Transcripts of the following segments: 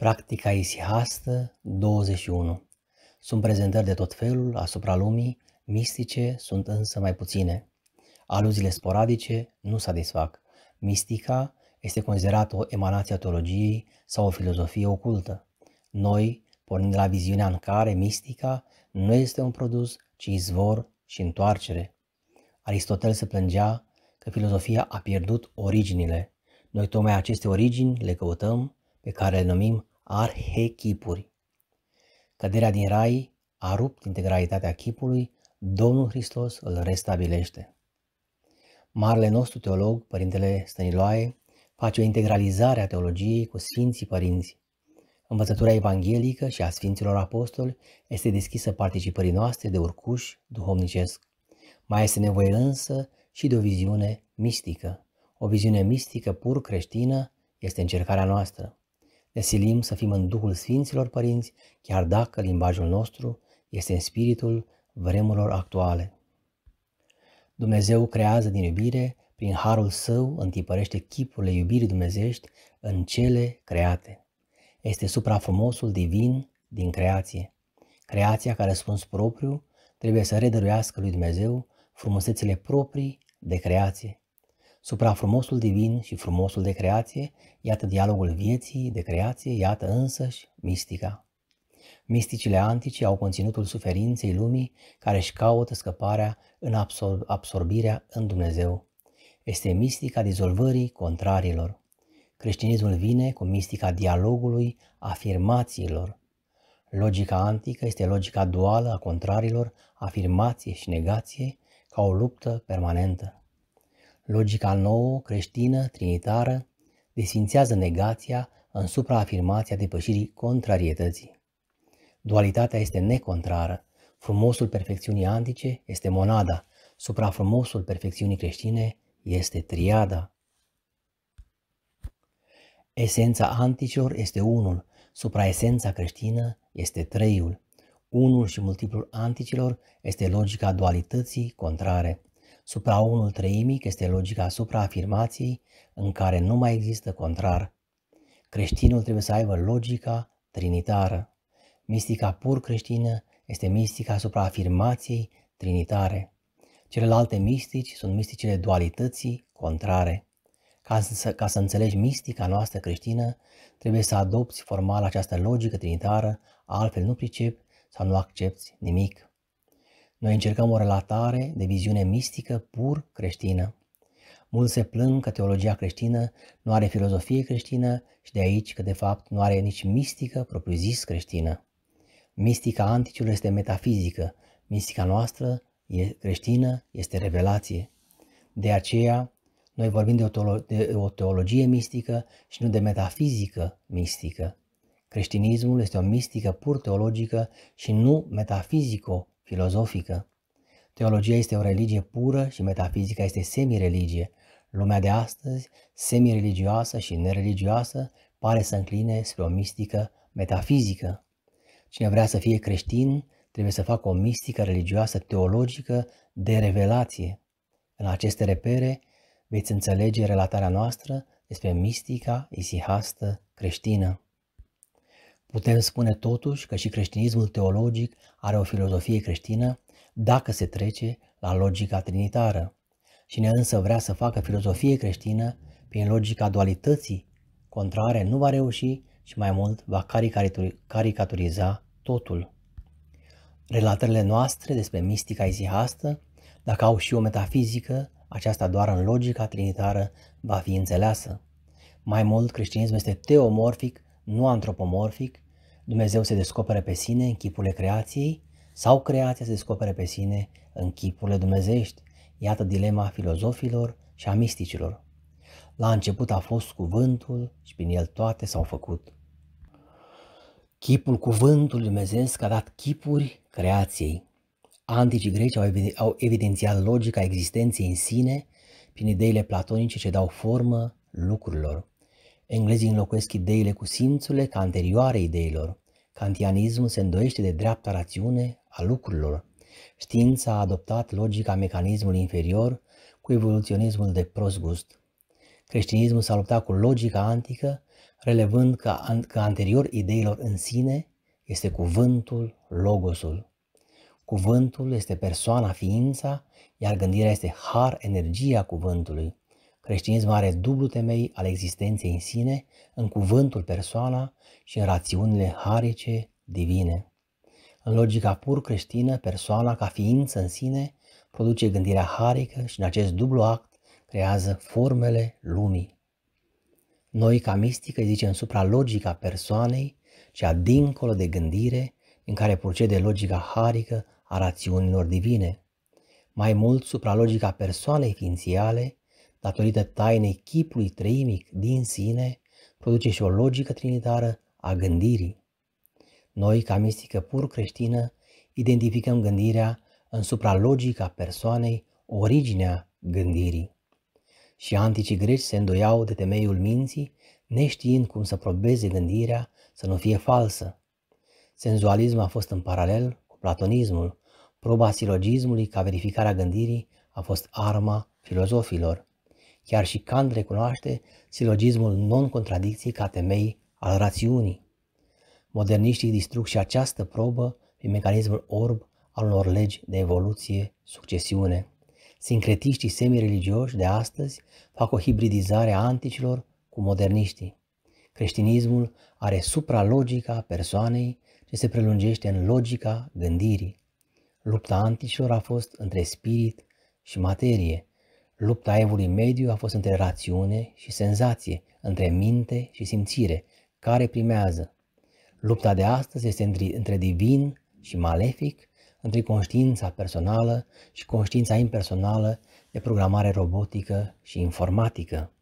Practica isihastă 21 Sunt prezentări de tot felul asupra lumii, mistice sunt însă mai puține. Aluziile sporadice nu satisfac. Mistica este considerată o emanație a teologiei sau o filozofie ocultă. Noi pornind de la viziunea în care mistica nu este un produs, ci izvor și întoarcere. Aristotel se plângea că filozofia a pierdut originile. Noi tocmai aceste origini le căutăm, pe care le numim arhechipuri. Căderea din rai a rupt integralitatea chipului, Domnul Hristos îl restabilește. Marele nostru teolog, Părintele Stăniloae, face o integralizare a teologiei cu Sfinții Părinți. Învățătura evanghelică și a Sfinților Apostoli este deschisă participării noastre de urcuș duhovnicesc. Mai este nevoie însă și de o viziune mistică. O viziune mistică pur creștină este încercarea noastră. Ne silim să fim în Duhul Sfinților Părinți, chiar dacă limbajul nostru este în spiritul vremurilor actuale. Dumnezeu creează din iubire, prin harul său întipărește chipurile iubirii dumnezești în cele create. Este suprafrumosul divin din creație. Creația ca răspuns propriu trebuie să redăruiască lui Dumnezeu frumusețile proprii de creație supra frumosul divin și frumosul de creație, iată dialogul vieții de creație, iată însăși mistica. Misticile antice au conținutul suferinței lumii care își caută scăparea în absor- absorbirea în Dumnezeu. Este mistica dizolvării contrarilor. Creștinismul vine cu mistica dialogului, afirmațiilor. Logica antică este logica duală a contrarilor, afirmație și negație, ca o luptă permanentă. Logica nouă, creștină, trinitară, desfințează negația în supraafirmația depășirii contrarietății. Dualitatea este necontrară. Frumosul perfecțiunii antice este monada, suprafrumosul perfecțiunii creștine este triada. Esența anticilor este unul, supraesența creștină este treiul. Unul și multiplul anticilor este logica dualității contrare. Supra unul treimic este logica supraafirmației în care nu mai există contrar. Creștinul trebuie să aibă logica trinitară. Mistica pur creștină este mistica supraafirmației trinitare. Celelalte mistici sunt misticile dualității contrare. Ca să, ca să înțelegi mistica noastră creștină, trebuie să adopți formal această logică trinitară, altfel nu pricepi sau nu accepti nimic. Noi încercăm o relatare de viziune mistică pur creștină. Mulți se plâng că teologia creștină nu are filozofie creștină și de aici că de fapt nu are nici mistică propriu-zis creștină. Mistica anticilor este metafizică, mistica noastră e creștină este revelație. De aceea, noi vorbim de o, teolo- de o teologie mistică și nu de metafizică mistică. Creștinismul este o mistică pur teologică și nu metafizico filozofică. Teologia este o religie pură și metafizica este semireligie. Lumea de astăzi, semireligioasă și nereligioasă, pare să încline spre o mistică metafizică. Cine vrea să fie creștin, trebuie să facă o mistică religioasă teologică de revelație. În aceste repere veți înțelege relatarea noastră despre mistica isihastă creștină. Putem spune totuși că și creștinismul teologic are o filozofie creștină dacă se trece la logica trinitară. Cine însă vrea să facă filozofie creștină prin logica dualității contrare nu va reuși și mai mult va caricaturiza totul. Relatările noastre despre mistica izihastă, dacă au și o metafizică, aceasta doar în logica trinitară va fi înțeleasă. Mai mult, creștinismul este teomorfic nu antropomorfic, Dumnezeu se descoperă pe sine în chipurile creației sau creația se descoperă pe sine în chipurile dumnezești. Iată dilema filozofilor și a misticilor. La început a fost cuvântul și prin el toate s-au făcut. Chipul cuvântului dumnezeesc a dat chipuri creației. Anticii greci au evidențiat logica existenței în sine prin ideile platonice ce dau formă lucrurilor. Englezii înlocuiesc ideile cu simțurile ca anterioare ideilor. Kantianismul se îndoiește de dreapta rațiune a lucrurilor. Știința a adoptat logica mecanismului inferior cu evoluționismul de prost gust. Creștinismul s-a luptat cu logica antică, relevând că, an- că anterior ideilor în sine este cuvântul, logosul. Cuvântul este persoana, ființa, iar gândirea este har, energia cuvântului. Creștinismul are dublu temei al existenței în sine, în cuvântul persoana și în rațiunile harice divine. În logica pur creștină, persoana ca ființă în sine produce gândirea harică și în acest dublu act creează formele lumii. Noi, ca mistică, zicem supra logica persoanei, cea dincolo de gândire, în care procede logica harică a rațiunilor divine. Mai mult, supra logica persoanei ființiale, datorită tainei chipului treimic din sine, produce și o logică trinitară a gândirii. Noi, ca mistică pur creștină, identificăm gândirea în supra-logică supra-logica persoanei, originea gândirii. Și anticii greci se îndoiau de temeiul minții, neștiind cum să probeze gândirea să nu fie falsă. Senzualism a fost în paralel cu platonismul, proba silogismului ca verificarea gândirii a fost arma filozofilor. Chiar și Kant recunoaște silogismul non-contradicției ca temei al rațiunii. Moderniștii distrug și această probă prin mecanismul orb al unor legi de evoluție, succesiune. Sincretiștii semireligioși de astăzi fac o hibridizare a anticilor cu moderniștii. Creștinismul are supra supra-logica persoanei ce se prelungește în logica gândirii. Lupta anticilor a fost între spirit și materie, Lupta evului mediu a fost între rațiune și senzație, între minte și simțire, care primează. Lupta de astăzi este între divin și malefic, între conștiința personală și conștiința impersonală de programare robotică și informatică.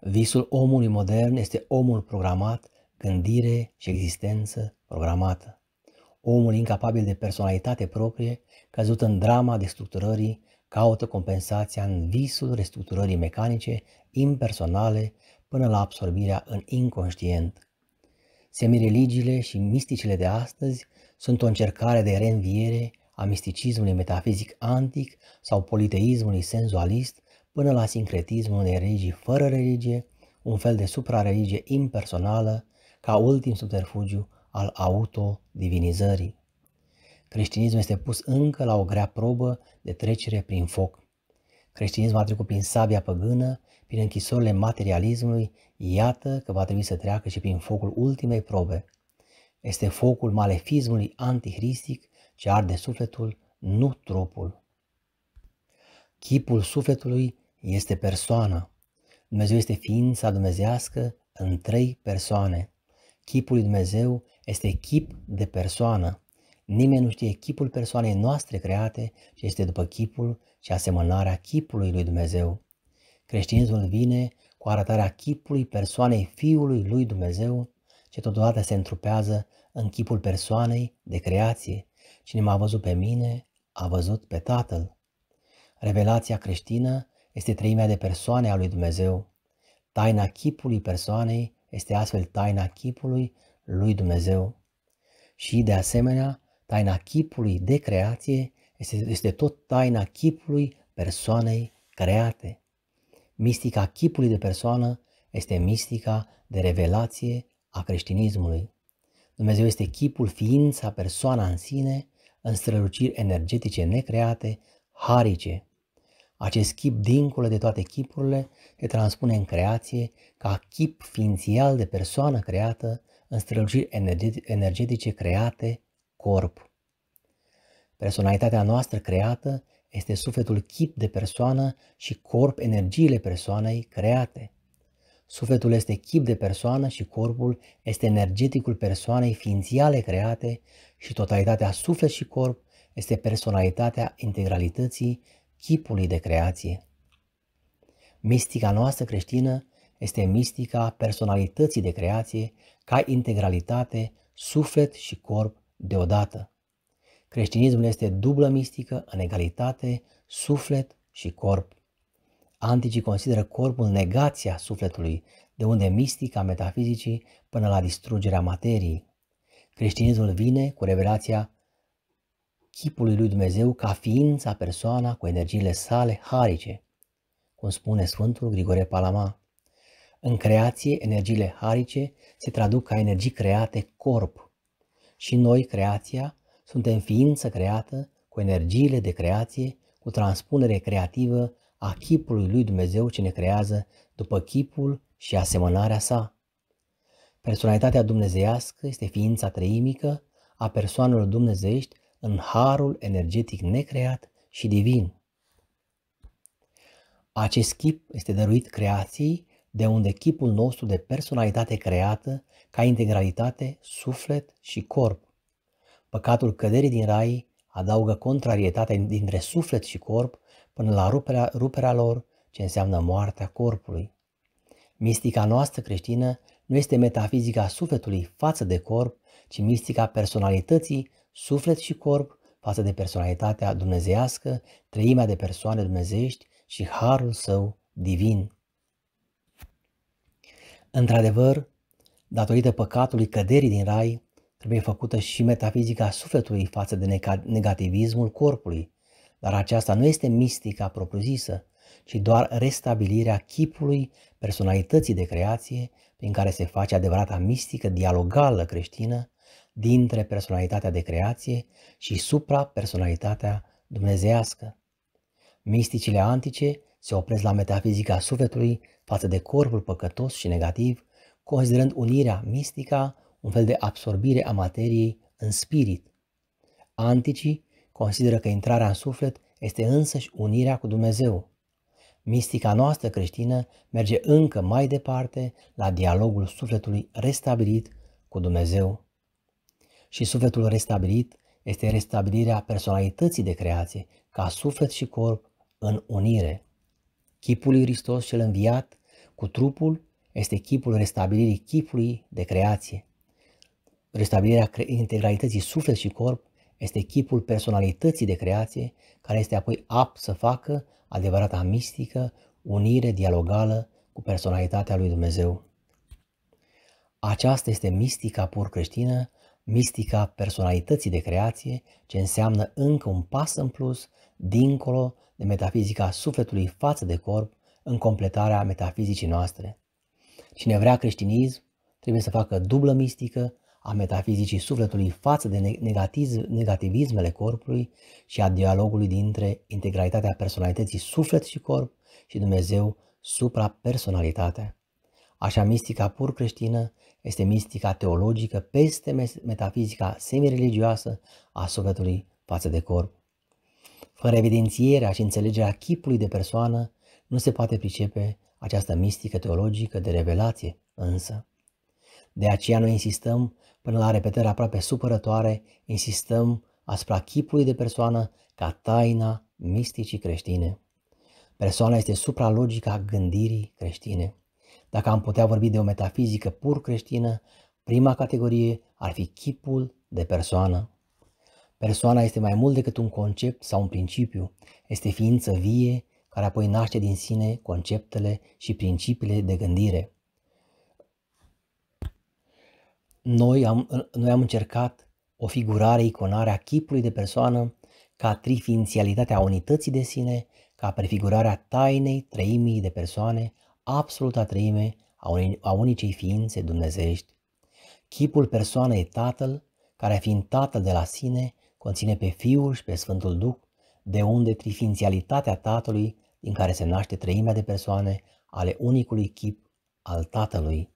Visul omului modern este omul programat, gândire și existență programată. Omul incapabil de personalitate proprie, căzut în drama destructurării caută compensația în visul restructurării mecanice, impersonale, până la absorbirea în inconștient. Semireligiile și misticile de astăzi sunt o încercare de reînviere a misticismului metafizic antic sau politeismului senzualist până la sincretismul unei religii fără religie, un fel de suprareligie impersonală, ca ultim subterfugiu al autodivinizării creștinismul este pus încă la o grea probă de trecere prin foc. Creștinismul a trecut prin sabia păgână, prin închisorile materialismului, iată că va trebui să treacă și prin focul ultimei probe. Este focul malefismului antihristic ce arde sufletul, nu trupul. Chipul sufletului este persoana. Dumnezeu este ființa dumnezească în trei persoane. Chipul lui Dumnezeu este chip de persoană. Nimeni nu știe chipul persoanei noastre create, ce este după chipul și asemănarea chipului lui Dumnezeu. Creștinismul vine cu arătarea chipului persoanei Fiului lui Dumnezeu, ce totodată se întrupează în chipul persoanei de creație. Cine m-a văzut pe mine, a văzut pe Tatăl. Revelația creștină este treimea de persoane a lui Dumnezeu. Taina chipului persoanei este astfel taina chipului lui Dumnezeu. Și, de asemenea, Taina chipului de creație este, este tot taina chipului persoanei create. Mistica chipului de persoană este mistica de revelație a creștinismului. Dumnezeu este chipul, ființa, persoana în sine, în străluciri energetice necreate, harice. Acest chip, dincolo de toate chipurile, se transpune în creație ca chip ființial de persoană creată, în străluciri energetice create, corp. Personalitatea noastră creată este sufletul chip de persoană și corp energiile persoanei create. Sufletul este chip de persoană și corpul este energeticul persoanei ființiale create și totalitatea suflet și corp este personalitatea integralității chipului de creație. Mistica noastră creștină este mistica personalității de creație ca integralitate, suflet și corp deodată. Creștinismul este dublă mistică în egalitate, suflet și corp. Anticii consideră corpul negația sufletului, de unde mistica metafizicii până la distrugerea materiei. Creștinismul vine cu revelația chipului lui Dumnezeu ca ființa persoana cu energiile sale harice, cum spune Sfântul Grigore Palama. În creație, energiile harice se traduc ca energii create corp. Și noi, creația, suntem ființă creată cu energiile de creație, cu transpunere creativă a chipului lui Dumnezeu ce ne creează după chipul și asemănarea sa. Personalitatea dumnezeiască este ființa treimică a persoanelor dumnezeiești în harul energetic necreat și divin. Acest chip este dăruit creației de unde chipul nostru de personalitate creată ca integralitate, suflet și corp. Păcatul căderii din rai adaugă contrarietatea dintre suflet și corp până la ruperea, ruperea lor, ce înseamnă moartea corpului. Mistica noastră creștină nu este metafizica sufletului față de corp, ci mistica personalității, suflet și corp, față de personalitatea dumnezească, treimea de persoane dumnezești și harul său divin. Într-adevăr, datorită păcatului căderii din rai, trebuie făcută și metafizica sufletului față de negativismul corpului, dar aceasta nu este mistica propriu-zisă, ci doar restabilirea chipului personalității de creație prin care se face adevărata mistică dialogală creștină dintre personalitatea de creație și supra personalitatea dumnezească. Misticile antice se opresc la metafizica sufletului față de corpul păcătos și negativ, considerând unirea mistica un fel de absorbire a materiei în spirit. Anticii consideră că intrarea în suflet este însăși unirea cu Dumnezeu. Mistica noastră creștină merge încă mai departe la dialogul sufletului restabilit cu Dumnezeu. Și sufletul restabilit este restabilirea personalității de creație ca suflet și corp în unire. Chipul lui Hristos cel înviat cu trupul este chipul restabilirii chipului de creație. Restabilirea integralității suflet și corp este chipul personalității de creație, care este apoi apt să facă adevărata mistică unire dialogală cu personalitatea lui Dumnezeu. Aceasta este mistica pur creștină, mistica personalității de creație, ce înseamnă încă un pas în plus dincolo de metafizica sufletului față de corp, în completarea metafizicii noastre. Cine vrea creștinism, trebuie să facă dublă mistică a metafizicii sufletului față de negativismele corpului și a dialogului dintre integralitatea personalității suflet și corp și Dumnezeu suprapersonalitatea. Așa, mistica pur creștină este mistica teologică peste metafizica semireligioasă a sufletului față de corp. Fără evidențierea și înțelegerea chipului de persoană, nu se poate pricepe această mistică teologică de revelație, însă. De aceea noi insistăm, până la repetări aproape supărătoare, insistăm asupra chipului de persoană ca taina misticii creștine. Persoana este supra supra-logica gândirii creștine. Dacă am putea vorbi de o metafizică pur creștină, prima categorie ar fi chipul de persoană. Persoana este mai mult decât un concept sau un principiu, este ființă vie care apoi naște din sine conceptele și principiile de gândire. Noi am, noi am încercat o figurare, iconare a chipului de persoană ca trifințialitatea unității de sine, ca prefigurarea tainei trăimii de persoane, absoluta treime a, a unicei ființe dumnezești. Chipul persoanei Tatăl, care fiind Tatăl de la sine, conține pe Fiul și pe Sfântul Duh, de unde trifințialitatea Tatălui, din care se naște treimea de persoane ale unicului chip al Tatălui.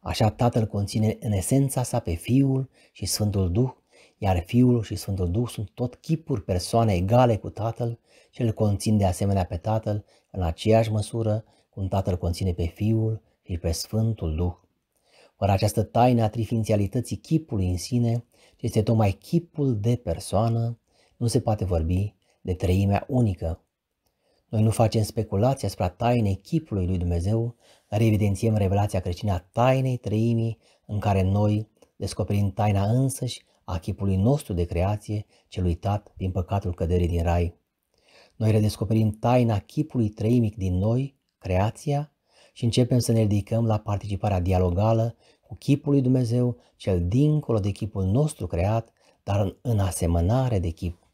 Așa Tatăl conține în esența sa pe Fiul și Sfântul Duh, iar Fiul și Sfântul Duh sunt tot chipuri persoane egale cu Tatăl și îl conțin de asemenea pe Tatăl în aceeași măsură cum Tatăl conține pe Fiul și pe Sfântul Duh. Fără această taină a trifințialității chipului în sine, este tocmai chipul de persoană, nu se poate vorbi de treimea unică. Noi nu facem speculații asupra tainei chipului lui Dumnezeu, dar evidențiem revelația creștină a tainei treimii în care noi descoperim taina însăși a chipului nostru de creație, celui Tat, din păcatul căderii din rai. Noi redescoperim taina chipului treimic din noi, creația, și începem să ne ridicăm la participarea dialogală cu chipul lui Dumnezeu, cel dincolo de chipul nostru creat, dar în, în asemănare de chip.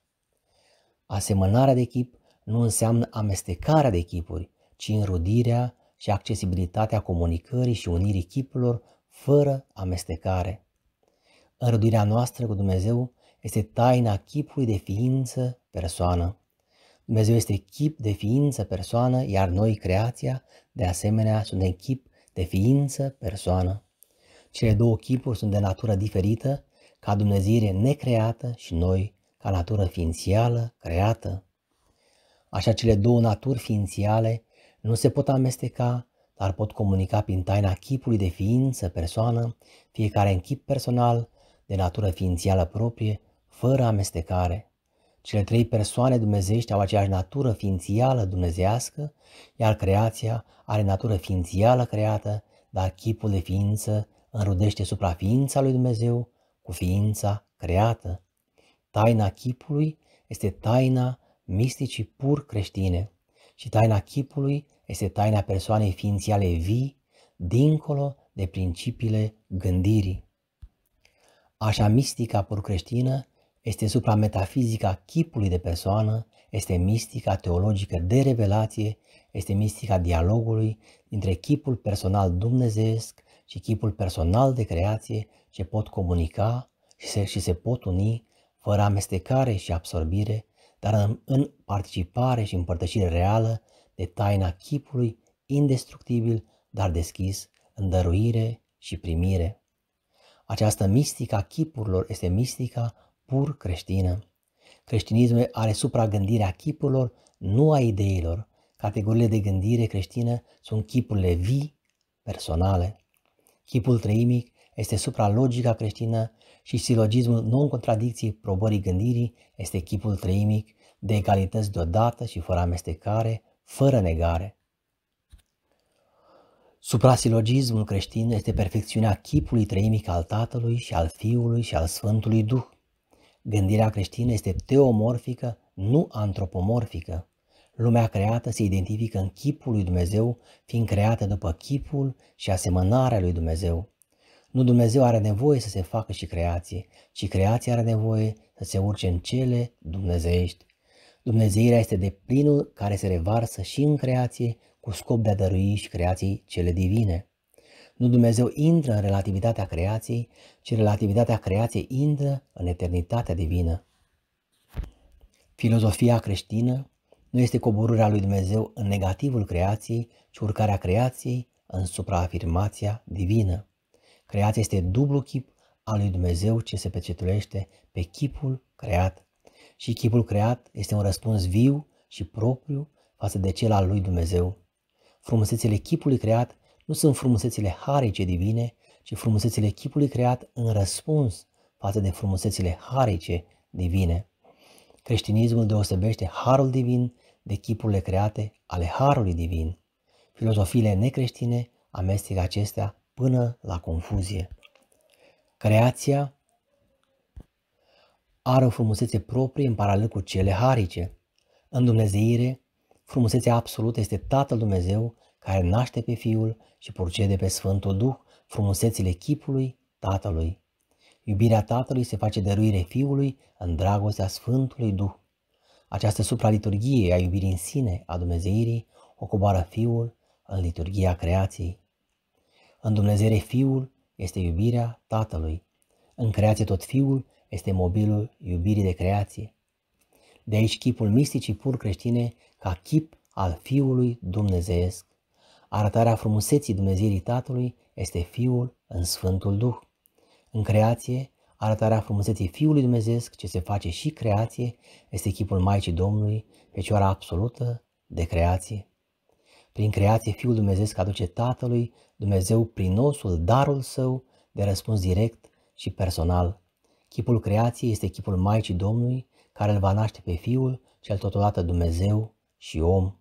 Asemănarea de chip nu înseamnă amestecarea de chipuri, ci înrudirea și accesibilitatea comunicării și unirii chipurilor fără amestecare. Înrudirea noastră cu Dumnezeu este taina chipului de ființă persoană. Dumnezeu este chip de ființă persoană, iar noi, creația, de asemenea, suntem chip de ființă persoană. Cele două chipuri sunt de natură diferită, ca Dumnezeire necreată și noi, ca natură ființială, creată. Așa cele două naturi ființiale nu se pot amesteca, dar pot comunica prin taina chipului de ființă, persoană, fiecare în chip personal, de natură ființială proprie, fără amestecare. Cele trei persoane dumnezești au aceeași natură ființială dumnezească, iar creația are natură ființială creată, dar chipul de ființă înrudește supraființa lui Dumnezeu cu ființa creată. Taina chipului este taina misticii pur creștine și taina chipului este taina persoanei ființiale vii, dincolo de principiile gândirii. Așa mistica pur creștină este suprametafizica chipului de persoană, este mistica teologică de revelație, este mistica dialogului dintre chipul personal dumnezeesc și chipul personal de creație ce pot comunica și se, și se pot uni fără amestecare și absorbire, dar în, în participare și împărtășire reală de taina chipului indestructibil, dar deschis, în dăruire și primire. Această mistică a chipurilor este mistica pur creștină. Creștinismul are supragândirea chipurilor, nu a ideilor. Categoriile de gândire creștină sunt chipurile vii, personale. Chipul trăimic este supra logica creștină și silogismul non-contradicției probării gândirii este chipul trăimic de egalități deodată și fără amestecare, fără negare. Suprasilogismul creștin este perfecțiunea chipului trăimic al Tatălui și al Fiului și al Sfântului Duh. Gândirea creștină este teomorfică, nu antropomorfică. Lumea creată se identifică în chipul lui Dumnezeu, fiind creată după chipul și asemănarea lui Dumnezeu. Nu Dumnezeu are nevoie să se facă și creație, ci creația are nevoie să se urce în cele dumnezeiești. Dumnezeirea este de plinul care se revarsă și în creație cu scop de a dărui și creației cele divine. Nu Dumnezeu intră în relativitatea creației, ci relativitatea creației intră în eternitatea divină. Filozofia creștină nu este coborârea lui Dumnezeu în negativul creației, ci urcarea creației în supraafirmația divină. Creația este dublu chip al lui Dumnezeu ce se pecetulește pe chipul creat. Și chipul creat este un răspuns viu și propriu față de cel al lui Dumnezeu. Frumusețile chipului creat nu sunt frumusețile harice divine, ci frumusețile chipului creat în răspuns față de frumusețile harice divine. Creștinismul deosebește harul divin de chipurile create ale harului divin. Filozofiile necreștine amestecă acestea până la confuzie. Creația are o frumusețe proprie în paralel cu cele harice. În Dumnezeire, frumusețea absolută este Tatăl Dumnezeu care naște pe Fiul și procede pe Sfântul Duh frumusețile chipului Tatălui. Iubirea Tatălui se face dăruire Fiului în dragostea Sfântului Duh. Această supraliturghie a iubirii în sine, a Dumnezeirii, o coboară Fiul în liturgia creației. În Dumnezeire Fiul este iubirea Tatălui. În creație tot Fiul este mobilul iubirii de creație. De aici chipul misticii pur creștine ca chip al Fiului Dumnezeesc. Arătarea frumuseții Dumnezeirii Tatălui este Fiul în Sfântul Duh. În creație, arătarea frumuseții Fiului Dumnezeesc ce se face și creație este chipul Maicii Domnului, fecioara absolută de creație. Prin creație Fiul Dumnezeesc aduce Tatălui Dumnezeu prin osul, darul său de răspuns direct și personal. Chipul creației este chipul Maicii Domnului care îl va naște pe Fiul cel totodată Dumnezeu și om.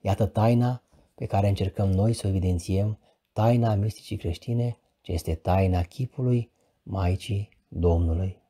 Iată taina pe care încercăm noi să o evidențiem, taina misticii creștine, ce este taina chipului Maicii Domnului.